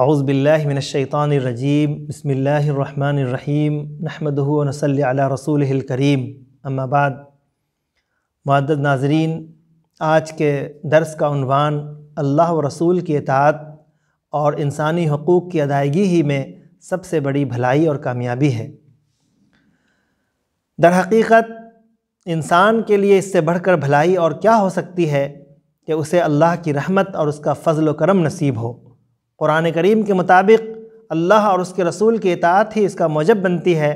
आउज़बिल्लिमिनशैतानरजीम बसमीम नहमदल रसूल करीम अम्माबाद मद नाजरीन आज के दर्स का उनवान अल्लाह व रसूल की अतात और इंसानी हकूक़ की अदायगी ही में सबसे बड़ी भलाई और कामयाबी है दर हकीकत इंसान के लिए इससे बढ़कर भलाई और क्या हो सकती है कि उसे अल्लाह की रहमत और उसका फ़ज़ल करम नसीब हो कुरान करीम के मुताबिक अल्लाह और उसके रसूल की इतात ही इसका मौजब बनती है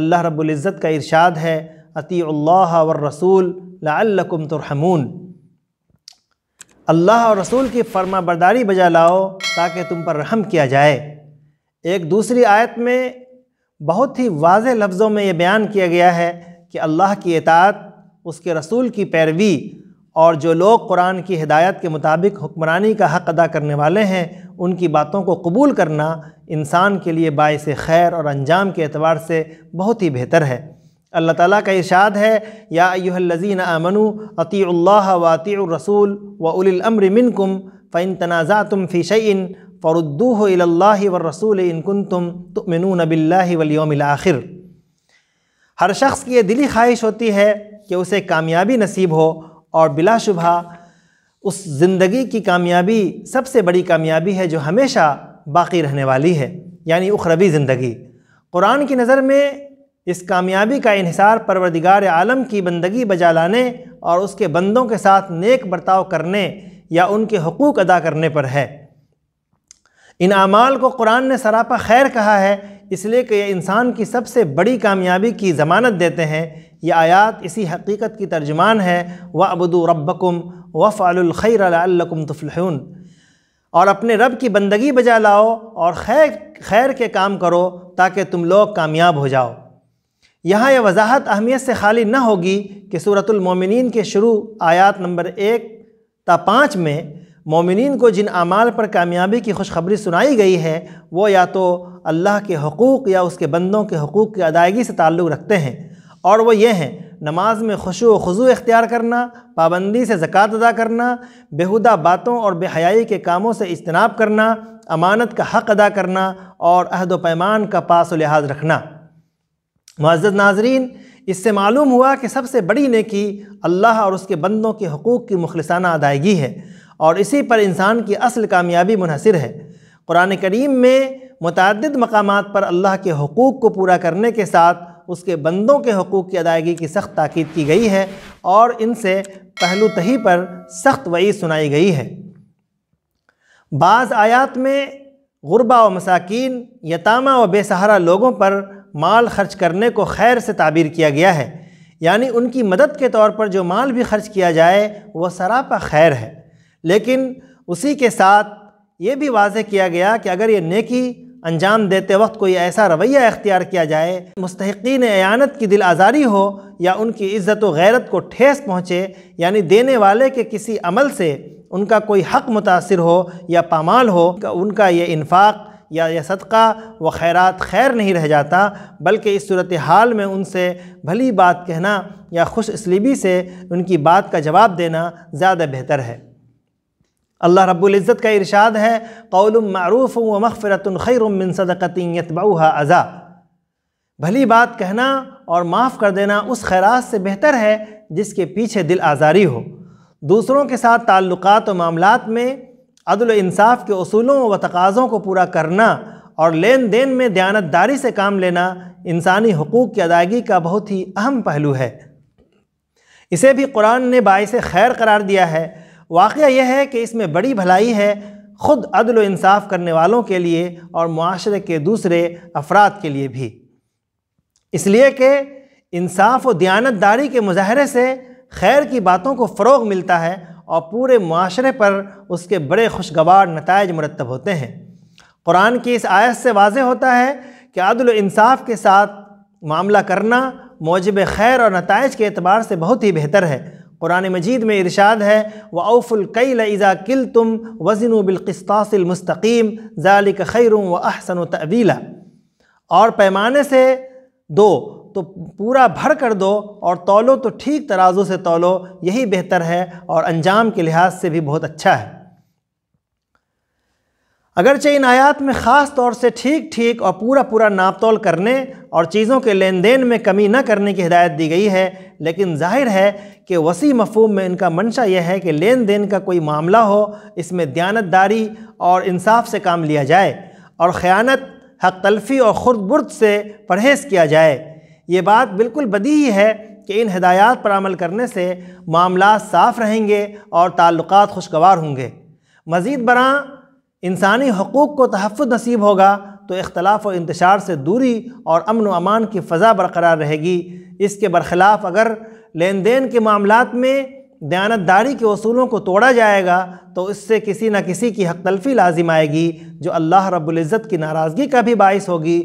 अल्लाह रब्ज़त का इरशाद है अतील्ला व रसूल लाकुम तुरहमून अल्लाह और रसूल की फर्मा बरदारी बजा लाओ ताकि तुम पर रहम किया जाए एक दूसरी आयत में बहुत ही वाज लफ्ज़ों में ये बयान किया गया है कि अल्लाह की इतात उसके रसूल की पैरवी और जो लोग कुरान की हिदायत के मुताबिक हुक्मरानी का हक़ अदा करने वाले हैं उनकी बातों को कबूल करना इंसान के लिए बायस खैर और अंजाम के अतबार से बहुत ही बेहतर है अल्लाह ताला का इशाद है या अयुहल्लज़ीन आमनु अतील्ला वातीरसूल वउलमर मिनकुम फ़ैन तनाज़ा तुम फ़िशन फ़रुद्दूह व रसूल इनकुन तुम तुमिन नबिल्ला वलियोम आखिर हर शख्स की ये दिली ख्वाहिश होती है कि उसे कामयाबी नसीब हो और बिलाशुबा उस ज़िंदगी की कामयाबी सबसे बड़ी कामयाबी है जो हमेशा बाकी रहने वाली है यानी उखरबी ज़िंदगी कुरान की नज़र में इस कामयाबी का इहसार परवरदिगार आलम की बंदगी बजा लाने और उसके बंदों के साथ नेक बर्ताव करने या उनके हकूक़ अदा करने पर है इन अमाल को कुरान ने सरापा खैर कहा है इसलिए कि ये इंसान की सबसे बड़ी कामयाबी की ज़मानत देते हैं ये आयात इसी हकीकत की तर्जमान है व अबदु रबकुम वफ़ालखैरकुम तफलहून और अपने रब की बंदगी बजा लाओ और खैर खैर के काम करो ताकि तुम लोग कामयाब हो जाओ यहाँ यह वजाहत अहमियत से खाली न होगी कि सूरतमिन के शुरू आयात नंबर एक ता पाँच में मोमिन को जिन अमाल पर कामयाबी की खुशखबरी सुनाई गई है वो या तो अल्लाह के हकूक़ या उसके बंदों के हकूक़ की अदायगी से ताल्लुक़ रखते हैं और वो ये हैं नमाज में खुशु खजू इख्तियार करना पाबंदी से ज़क़़त अदा करना बेहुदा बातों और बेहयाई के कामों से इजतनाब करना अमानत का हक़ अदा करना और अहद व पैमान का पास व लिहाज रखना मज़्ज़ नाजरीन इससे मालूम हुआ कि सबसे बड़ी नेकी अल्लाह और उसके बंदों के हकूक़ की मुखलसाना अदायगी है और इसी पर इंसान की असल कामयाबी मुनसर है कुरान करीम में मतदद मकाम पर अल्लाह के हकूक़ को पूरा करने के साथ उसके बंदों के हकूक़ की अदायगी की सख्त ताकीद की गई है और इनसे पहलू तही पर सख्त वई सुनाई गई है बाज़ आयात में गुरबा व मसाकिन यतामा व बेसहारा लोगों पर माल खर्च करने को खैर से ताबीर किया गया है यानी उनकी मदद के तौर पर जो माल भी खर्च किया जाए वह सरापा खैर है लेकिन उसी के साथ ये भी वाज किया गया कि अगर ये नेकी अंजाम देते वक्त कोई ऐसा रवैया इख्तियार किया जाए मुस्तकिन एयानत की दिल आज़ारी हो या उनकी इज़्ज़त व गैरत को ठेस पहुँचे यानी देने वाले के किसी अमल से उनका कोई हक़ मुतासर हो या पामाल हो उनका ये इन्फाक़ या यह सदका व खैरात खैर नहीं रह जाता बल्कि इस सूरत हाल में उनसे भली बात कहना या खुश इसलीबी से उनकी बात का जवाब देना ज़्यादा बेहतर है अल्लाह इज़्ज़त का इरशाद है कौल मरूफ़ व मफ़रत खैरमिन सदक़तियतबा अज़ा भली बात कहना और माफ़ कर देना उस खैरात से बेहतर है जिसके पीछे दिल आज़ारी हो दूसरों के साथ ताल्लुकात और मामला में अदल इंसाफ के असूलों व तकाज़ों को पूरा करना और लेन देन में दयानतदारी से काम लेना इंसानी हकूक़ की अदायगी का बहुत ही अहम पहलू है इसे भी कुरान ने बायस खैर करार दिया है वाक़ यह है कि इसमें बड़ी भलाई है ख़ुद अदल इंसाफ़ करने वालों के लिए और माशरे के दूसरे अफराद के लिए भी इसलिए कि इंसाफ व दयानतदारी के मुजाहरे से खैर की बातों को फ़रोग मिलता है और पूरे माशरे पर उसके बड़े खुशगवार नतज मरतब होते हैं कुरान की इस आयत से वाज होता है कि अदल इंसाफ के साथ मामला करना मौजब खैर और नतज के अतबार से बहुत ही बेहतर है कुरान मजीद में इरशाद है व कई लज़ा किल तुम वज़न बिलकस्तासमस्तकीम ज़ालिक खैरुम व अहसन तवीला और पैमाने से दो तो पूरा भर कर दो और तोलो तो ठीक तराजू से तोलो यही बेहतर है और अंजाम के लिहाज से भी बहुत अच्छा है अगरचे इन आयात में ख़ास तौर से ठीक ठीक और पूरा पूरा नापतोल करने और चीज़ों के लेन देन में कमी न करने की हिदायत दी गई है लेकिन जाहिर है कि वसी मफहम में इनका मंशा यह है कि लेन देन का कोई मामला हो इसमें दयानतदारी और इंसाफ से काम लिया जाए और ख़यानत हक तलफी और ख़ुद बुर्द से परहेज़ किया जाए ये बात बिल्कुल बदी ही है कि इन हदायत पर अमल करने से मामला साफ़ रहेंगे और ताल्लुक खुशगवार होंगे मज़ीद बरँ इंसानी हकूक़ को तहफ़ नसीब होगा तो इख्तलाफ और इंतशार से दूरी और अमन व अमान की फ़ज़ा बरकरार रहेगी इसके बरखिलाफ़ अगर लेन देन के मामलों में दयानतदारी के असूलों को तोड़ा जाएगा तो इससे किसी न किसी की हक तलफी लाजिम आएगी जो अल्लाह रब्ज़त की नाराज़गी का भी बास होगी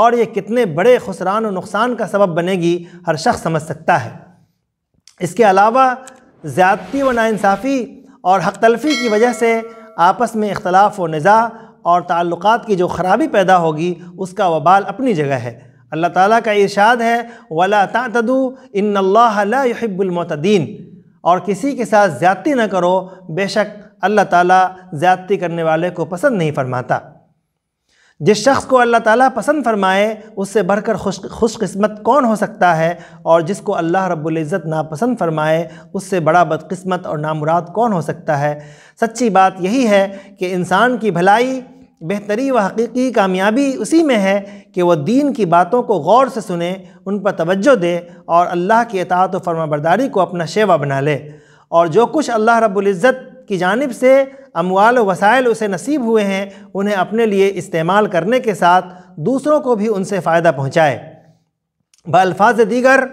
और ये कितने बड़े खुसरान और नुकसान का सबब बनेगी हर शख्स समझ सकता है इसके अलावा ज़्यादती व नाानसाफ़ी और हक तलफी की वजह से आपस में इख्तलाफ व नज़ा और ताल्लुक़ की जो ख़राबी पैदा होगी उसका वबाल अपनी जगह है अल्लाह ताला का इरशाद है वला तदू इन लाहिबुलमतदीन और किसी के साथ ज़्यादती न करो बेशक अल्लाह ताला ज़्यादती करने वाले को पसंद नहीं फरमाता जिस शख्स को अल्लाह ताला पसंद फरमाए उससे बढ़कर खुश खुशकस्मत कौन हो सकता है और जिसको अल्लाह रब्बुल इज़्ज़त नापसंद फरमाए उससे बड़ा बदकिस्मत और नामुराद कौन हो सकता है सच्ची बात यही है कि इंसान की भलाई बेहतरी व हकीकी कामयाबी उसी में है कि वह दीन की बातों को गौर से सुने उन पर तवज्जो दे और अल्लाह की अतात व फर्माबरदारी को अपना शेवा बना ले और जो कुछ अल्लाह रब्बुल इज़्ज़त की जानब से अमवाल वसाइल उसे नसीब हुए हैं उन्हें अपने लिए इस्तेमाल करने के साथ दूसरों को भी उनसे फ़ायदा पहुँचाए बल्फाज दीगर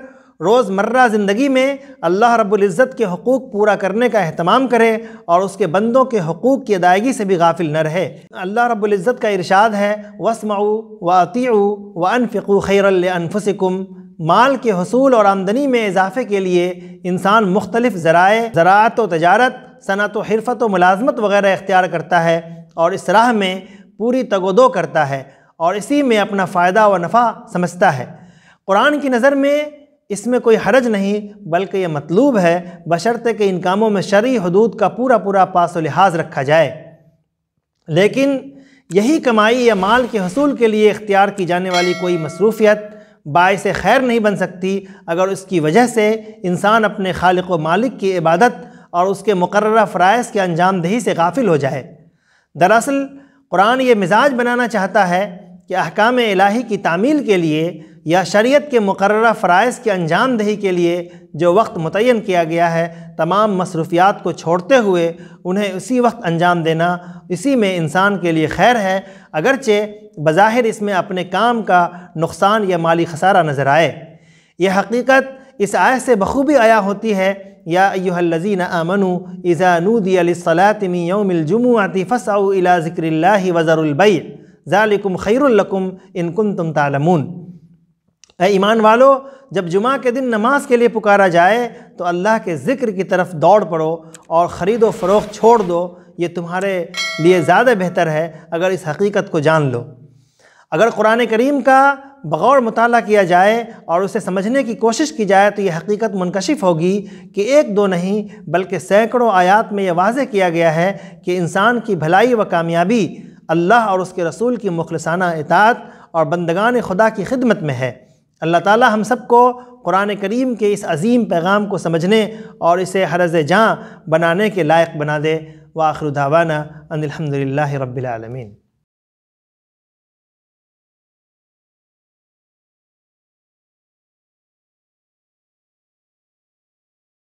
रोज़मर्रा ज़िंदगी में अल्लाह रबुल्ज़त के हकूक़ पूरा करने का अहतमाम करे और उसके बंदों के हकूक़ की अदायगी से भी गाफिल न रहे अल्लाह रबुल्ज़त का इरशाद है वसमाऊ व अतीउ व अनफ़ू खैरफुसकुम माल के हसूल और आमदनी में इजाफे के लिए इंसान मुख्तलिफ़ ज़राए ज़रात व तजारत सनत तो हरफत व मुलाजमत वगैरह इख्तियार करता है और इस राह में पूरी तगोदो करता है और इसी में अपना फ़ायदा व नफ़ा समझता है कुरान की नज़र में इसमें कोई हरज नहीं बल्कि यह मतलूब है बशर्ते के इन कामों में शर् हदूद का पूरा पूरा पास लिहाज रखा जाए लेकिन यही कमाई या माल के हसूल के लिए इख्तियार की जाने वाली कोई मसरूफियत बायस खैर नहीं बन सकती अगर उसकी वजह से इंसान अपने खालिक व मालिक की इबादत और उसके मुकर फ़रज़ के अंजाम दही से गाफिल हो जाए दरअसल कुरान ये मिजाज बनाना चाहता है कि अहकाम इलाही की तामील के लिए या शरीयत के मुकर्र फ़रज़ के अंजाम दही के लिए जो वक्त मुतन किया गया है तमाम मसरूफियात को छोड़ते हुए उन्हें उसी वक्त अंजाम देना इसी में इंसान के लिए खैर है अगरचे बज़ाहिर इसमें अपने काम का नुकसान या माली खसारा नज़र आए यह हकीकत इस आय से बखूबी आया होती है याजीन आमनु इज़ानूदियालातमियमिलजुमआती फ़साउ इला ज़िक्रिल्ला वज़रबई ज़ालिकुम खैरुल्लकुम इनकुम तुम तालमून ईमान वालो जब जुमा के दिन नमाज के लिए पुकारा जाए तो अल्लाह के ज़िक्र की तरफ दौड़ पड़ो और ख़रीदो फ़रोख छोड़ दो ये तुम्हारे लिए ज़्यादा बेहतर है अगर इस हकीकत को जान लो अगर कुरान करीम का बगौर मताल किया जाए और उसे समझने की कोशिश की जाए तो यह हकीकत मुनकशिफ होगी कि एक दो नहीं बल्कि सैकड़ों आयात में यह वाज किया गया है कि इंसान की भलाई व कामयाबी अल्लाह और उसके रसूल की मुखलसाना इतात और बंदगान खुदा की खिदमत में है अल्लाह ताली हम सबको कुरान करीम के इस अजीम पैगाम को समझने और इसे हरज जाँ बनाने के लायक बना दे व आखरुदावाना अनिलहमदिल्ला रबालमीन